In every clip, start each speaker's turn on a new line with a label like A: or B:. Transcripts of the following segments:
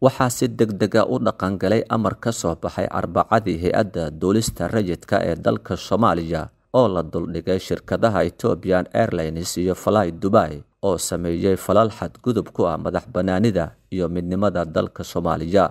A: waxaa si degdega u dhaqangalay amar ka soo baxay arbacadii hay-adda duulista rajidka ee dalka soomaaliya oo la duldhigay shirkadaha ethoobiyan airlines iyo falay dubai oo sameeyey falal xadgudub ku ah madax bannaanida iyo midnimada dalka soomaaliya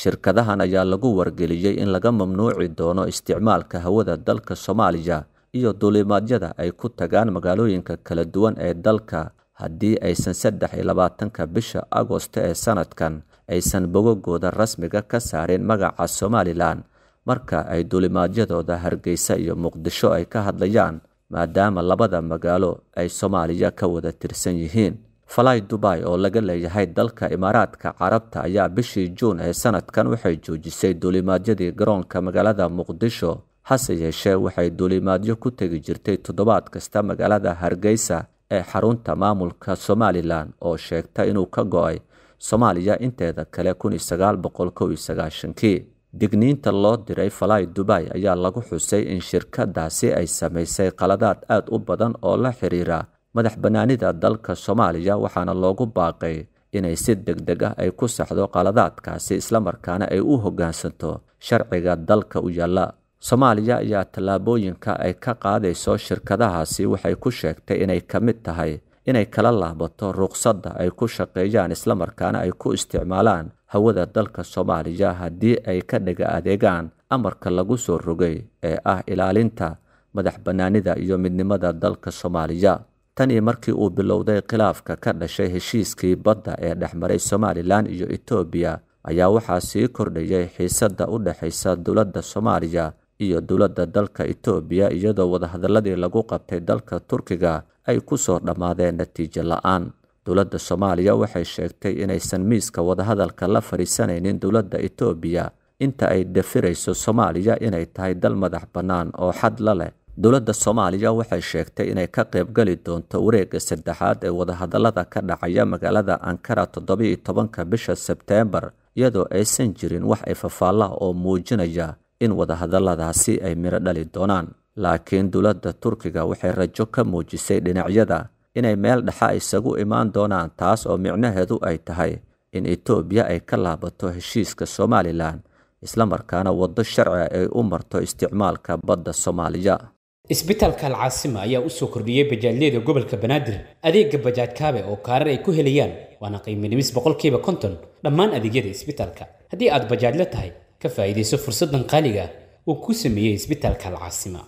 A: shirkadahan ayaa lagu wargeliyey in laga mamnuuci doono isticmaalka hawada dalka soomaaliya iyo duulimaadyada ay ku tagaan magaalooyinka kala duwan ee dalka haddii aysan saddex iyo labaatanka bisha agosto ee sannadkan aysan bogagooda rasmiga ka saarin magaca somalilan marka ay duulimaadyadooda hargeysa iyo muqdisho ay ka hadlayaan maadaama labada magaalo ay soomaaliya ka wada tirsan yihiin falay dubai oo laga leeyahay dalka imaaraadka carabta ayaa bishii juun ee sanadkan waxay joojisay duulimaadyadii garoonka magaalada muqdisho hase yeeshee waxay duulimaadyo ku tegi jirtay toddobaad kasta magaalada hargeysa ee xarunta maamulka somalilan oo sheegta inuu ka go-ay soomaaliya inteeda kale kii digniinta loo diray falay dubai ayaa lagu xusay in shirkadaasi ay samaysay qaladaad aad u badan oo la xiriira madax bannaanida dalka soomaaliya waxaana loogu baaqay inay si deg deg ah ay ku saxdo qaladaadkaasi markaana ay u hoggaansanto sharciga dalka u yaalla soomaaliya ayaa tallaabooyinka ay ka qaadayso shirkadahaasi waxay ku sheegtay inay ka mid tahay inay kala laabato ruqsadda ay ku shaqeeyaan islamarkaana ay ku isticmaalaan hawada dalka soomaaliya haddii ay ka dhaga adeegaan amarka lagu soo rogay ee ah ilaalinta madax bannaanida iyo midnimada dalka soomaaliya tanii markii uu bilowday khilaafka ka dhashay heshiiskii badda ee dhexmaray somalilan iyo etoobiya ayaa waxaa sii kordhayay xiisadda u dhexaysa dowladda soomaaliya iyo dowladda dalka itoobiya iyadoo wadahadaladii lagu qabtay dalka turkiga ay ku soo dhammaadeen natiijo la-aan dowladda soomaaliya waxay sheegtay inaysan miiska wadahadalka la fadhiisanaynin dowladda etoobiya inta ay dafirayso soomaaliya inay tahay dal madax bannaan oo xad la leh dowladda soomaaliya waxay sheegtay inay ka qaybgeli doonto wareegga saddexaad ee wadahadallada ka dhacaya magaalada ankara toddoba tobanka bisha sebteembar iyadoo aysan jirin wax ay fafaalaha oo muujinaya in wadahadalladaasi ay miro dhali doonaan laakiin dowladda turkiga waxay rajo ka muujisay dhinacyada inay meel dhexa isagu imaan doonaan taas oo micnaheedu ay tahay in etoobiya ay ka laabato heshiiska somalilan isla markaana waddo sharci ah ay u marto isticmaalka badda soomaaliya isbitaalka alcaasima ayaa u soo kordhiyey bajaajyada gobolka banaadir adeega bajaaj kaabe oo kaarar ay ku helayaan waana qiimo dhimis boqolkiiba konton dhammaan adeegyada isbitaalka haddii aad bajaajla tahay ka faa'iidayso fursaddan qaaliga uu ku sameeyey isbitaalka alcaasima